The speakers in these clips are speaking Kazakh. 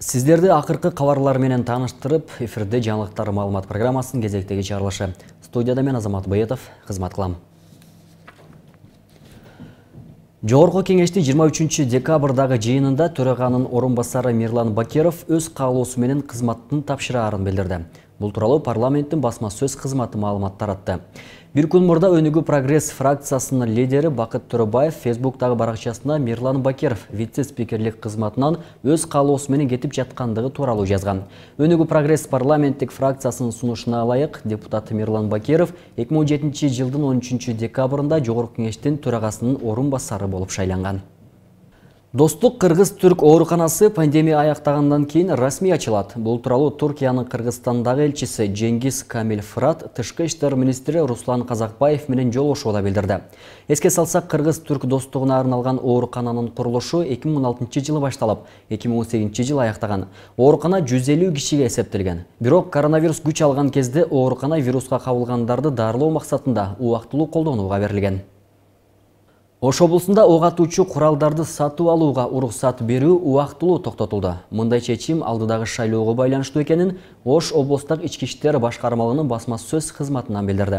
сиздерди акыркы кабарлар менен тааныштырып эфирде жаңылыктар маалымат программасынын кезектеги чыгарылышы студияда мен азамат баетов кызмат кылам жогорку кеңештин жыйырма үчүнчү декабрдагы жыйынында төраганын орун басары мирлан бакиров өз каалоосу менен кызматтын тапшыраарын билдирди бул тууралуу парламенттин басма сөз кызматы маалымат таратты Бір күн мұрда өнігі прогресс фракциясының лидері Бақыт Түрібаев Фейсбуктағы барақшасына Мирлан Бакеров вице-спикерлік қызматынан өз қалуысымен кетіп жатқандығы туралы жазған. Өнігі прогресс парламенттік фракциясының сұнышына алайық депутаты Мирлан Бакеров 2017 жылдың 13 декабрында жоғары тұрағасының орын басары болып шайланған. Достық Қырғыз Түрк ооруканасы пандемия аяқтағандан кейін расмий ачылат. Бұл туралы Түркияның Қырғызстандағы елшісі Женгиз Камил Фрат тышқы іштер министрі Руслан Қазақбаев менен жолығушууда билдирди. Эске салсақ Қырғыз Түрк достығына арналған оорукананын құрылышы 2016 жылы башталып, 2018 жылы аяқтаған. Оорукана 150 кишиге эсептелген. Бирок коронавирус күч алған кезде оорукана вируска қабылғандарды дарылоо мақсатында убактылуу колдонууга берилген. ош облусунда ок атуучу куралдарды сатып алууга уруксат берүү убактылуу токтотулду мындай чечим алдыдагы шайлоого байланыштуу экенин ош облыстық ички иштер башкармалыгынын басма сөз кызматынан билдирди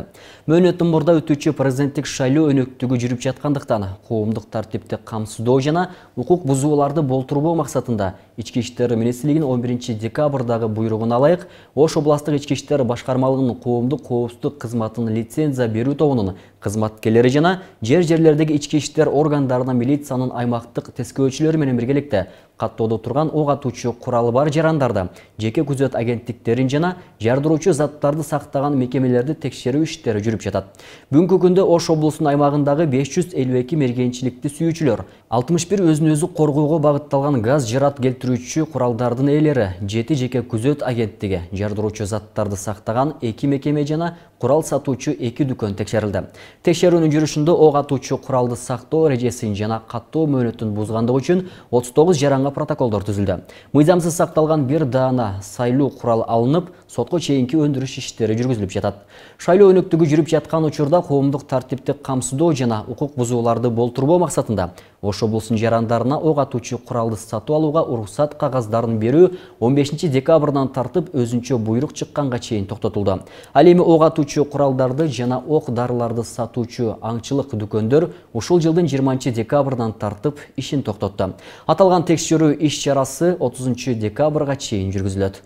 мөөнөттүн мурда өтүүчү президенттик шайлоо өнөктүгү жүрүп жаткандыктан коомдук тартипти камсыздоо жана укук бузууларды болтурбоо максатында ички иштер министрлигинин 11 биринчи декабрдагы буйругуна ош облыстық ички иштер башкармалыгынын коомдук коопсуздук кызматынын лицензия берүү тобунун кызматкерлери жана жер жерлердеги ички иштер органдарына милициянын аймақтық тескөөчүлөрү менен биргеликте каттоодо турган ок атуучу куралы бар жарандарды жеке күзет агенттиктерин жана жардыруучу заттарды сақтаған мекемелерді текшерүү иштери жүріп жатат бүгүнкү күндө ош облусунун аймагындагы 552 мергенчиликти сүйүүчүлөр 61 өзүн өзү коргоого багытталган газ жарат келтирүүчү куралдардын ээлери 7 жеке күзет агенттиги жардыруучу заттарды сақтаған 2 мекеме жана құрал сатуучу 2 дүкөн текшерилди текшерүүнүн жүрүшүндө ок атуучу куралды сактоо эрежесин жана каттоо мөөнөтүн бузгандыгы үчүн 39 жаранга жаңа протоколдар түзілді мыйзамсыз сақталған бир даана сайлуу құрал алынып сотко чейинки өндүрүш іштері жүргізіліп жатат шайлоо өнөктүгү жүріп жатқан учурда коомдук тартипти камсыздоо жана укук бузууларды болтурбоо мақсатында ош облусунун жарандарына ок атуучу куралды сатып алууга уруксат кагаздарын берүү 15 декабрдан тартып өзүнчө буйрук чыкканга чейин токтотулду ал эми ок атуучу куралдарды жана ок дарыларды сатуучу аңчылык дүкөндөр ушул жылдын 20 декабрдан тартып ишин токтотту аталган текшерүү текшерүү иш чарасы 30 декабрга чейин жүргүзүлөт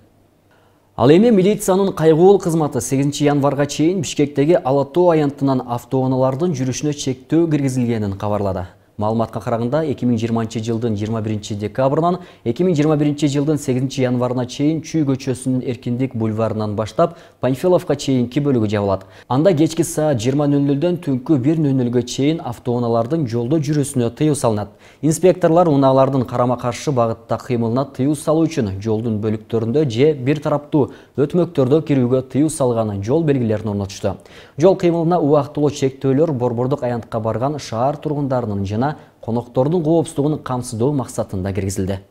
ал эми милициянын кайгылуу кызматы 8 январга чейин бишкектеги ала аянтынан автоунаалардын жүрүшүнө чектөө киргизилгенин кабарлады Малыматқа қарағында 2020 жылдың 21 декабрынан 2021 жылдың 8 январына чейін Чүй көчөсүнүн эркиндик бульварынан баштап Панфиловка чейинки бөлігі жабылады. Анда кечки саат 20:00дөн түнкү 1:00ге чейін автоунаалардын жолда жүрүүсүнө тыюу салынат. Инспекторлар унаалардын қарама-қаршы бағытта кыймылына тыюу салуу үчүн жолдун бөлүктөрүндө же бир тараптуу өтмөктөрдө кирүүгө тыюу салган жол белгилерин орнотушту. Жол кыймылына убактылуу чектөөлөр борбордук аянтка барган шаар тургундарынын жана қонақтардың коноктордун коопсуздугун мақсатында максатында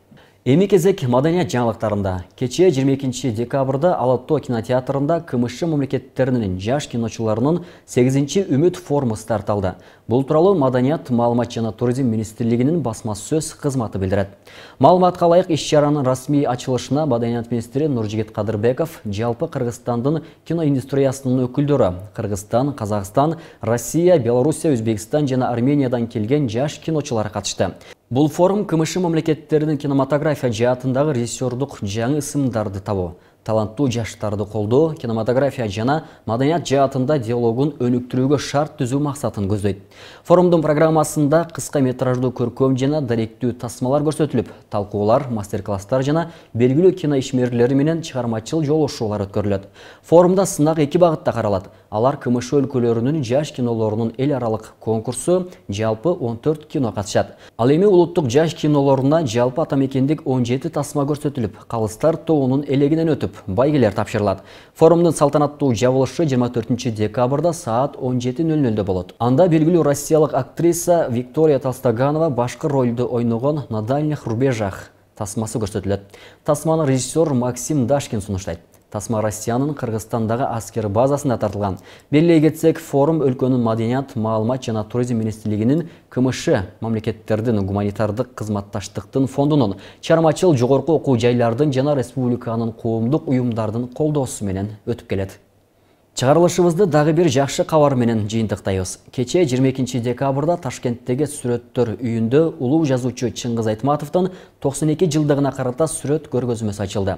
Емекезек мәдениет жаңалықтарында. Кече 22 декабрда Алатто кинотеатрында күмішші мемлекеттерінің жаш киночыларының 8-ші үміт форумы старталды. Бұл туралы маданият Малымат және туризм министерлігінің басма сөз қызматы білдіреді. Малымат қалайық іс-шараның ресми ашылышына маданият министрі Нұржігіт Қадырбеков, жалпы Қырғызстандың киноиндустриясының өкілдері, Қырғызстан, Қазақстан, Россия, Белоруссия, Өзбекстан және Армениядан келген жаш киночылары қатышты бұл форум кмш мемлекеттерінің кинематография жаатындағы режиссердік жаңы ысымдарды табу таланттуу жаштарды колдоо кинематография жана маданият жаатында диалогун өнүктүрүүгө шарт түзүү максатын көздөйт форумдун программасында кыска метраждуу көркөм жана даректүү тасмалар көрсөтүлүп талкуулар мастер класстар жана белгилүү кино ишмерлери менен чыгармачыл жолугушуулар өткөрүлөт форумда сынак эки багытта каралат алар кмш өлкөлөрүнүн жаш кинолорунун эл аралык конкурсу жалпы 14 кино катышат ал эми улуттук жаш кинолоруна жалпы ата мекендик 17 тасма көрсөтүлүп калыстар тоонун элегинен өтүп байгелер тапшырлады. Форумның салтанатты жауылышы 24 декабрда саат 1700 ді болады. Анда белгілі россиялық актриса Виктория Талстаганова башқы рольді ойнаған на рубежах тасмасы көрсетіледі. Тасманы режиссер Максим Дашкин сұныштайды тасма россиянын кыргызстандагы аскер базасында тартылган белгилей кетсек форум өлкөнүн маданият маалымат жана туризм министрлигинин кмш мамлекеттердин гуманитардык кызматташтыктын фондунун чармачыл жогорку окуу жайлардын жана республиканын коомдук уюмдардын колдоосу менен өтүп келет Чыгарылышыбызды дагы бир жакшы кабар менен жыйынтыктайбыз. Кече 22 декабрда Ташкенттеги сүрөттөр үйүндө улуу жазуучу Чыңгыз Айтматовдун 92 жылдыгына карата сүрөт көргөзмөсү ачылды.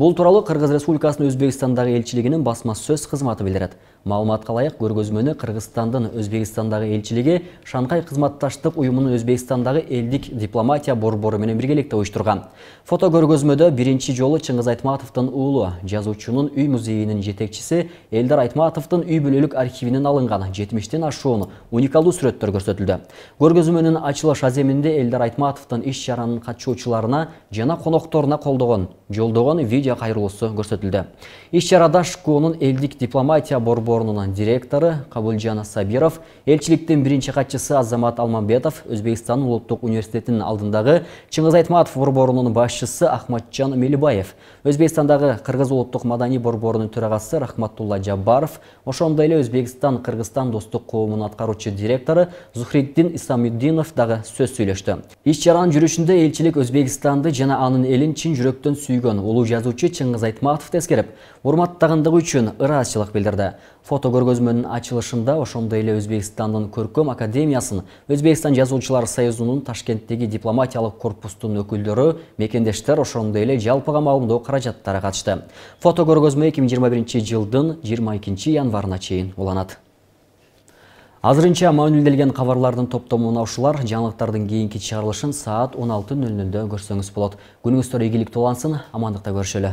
Бұл туралы Қырғыз Республикасының Өзбекистандағы елшілігінің сөз қызматы білдіреді. маалыматка қалайық көргізмені Қырғызстандың Өзбекистандағы елшілігі Шанхай қызматташтық ұйымының Өзбекистандағы елдік дипломатия біргелікті уюштурган фото көргөзмөдө бірінші жолы Чыңғыз Айтматовтың ұлы, жазуучунун үй музейінің жетекшісі Элдар Айтматовтың үй бүлөлүк архивінің алынған 70-тен ашуын уникалды сүреттір көрсетілді. Көргізменің ашылыш аземінде Элдар Айтматовтың жана видео кайрылуусу көрсөтүлдү иш чарада шконун элдик дипломатия борборунун директоры кабылжан сабиров элчиликтин биринчи катчысы азамат алмамбетов өзбекстандын улуттук университетинин алдындағы чыңгыз айтматов борборунун башчысы ахматжан мелибаев өзбекстандагы кыргыз улуттук маданий борборунун төрагасы рахматулла жаббаров ошондой эле өзбекстан кыргызстан достук коомунун аткаруучу директору зухриддин исамиддинов дагы сөз сүйлөштү иш чаранын жүрүшүндө элчилик өзбекстанды жана анын элин чын жүрөктөн сүйгөн улуу жазуучу жазушы Чыңгыз Айтматов тескеріп, урматтағандығы үшін ыраазычылык билдирди. Фото көргөзмөнүн ачылышында ошондой эле Өзбекстандын көркөм академиясын Өзбекстан жазуучулар союзунун Ташкенттеги дипломатиялык корпустун өкүлдөрү, мекендештер ошондой эле жалпыга маалымдоо каражаттары катышты. Фото көргөзмө 2021 жылдын 22 январына чейин уланат. Азырынча мәнүлделген қабарлардың топтамуын аушылар, жаңылықтардың кейінгі шығарылышын саат 1600 ді көрсеңіз болады. тұр егелік толансын, амандықта көршілі.